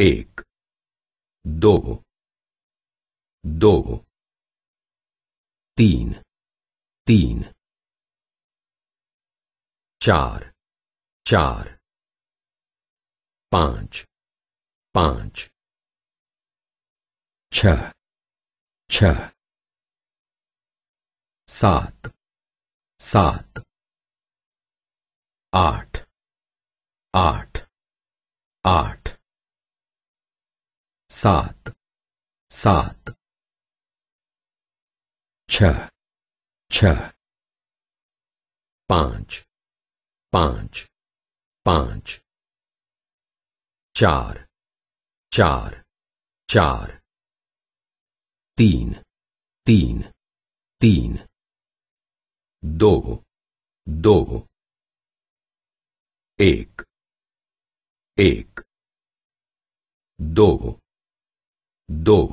एक दो दो तीन तीन चार चार पांच पांच छ छ सात सात आठ आठ आठ सात सात छ छ पांच पांच पांच चार चार चार तीन तीन तीन दो दो एक एक दो Dou.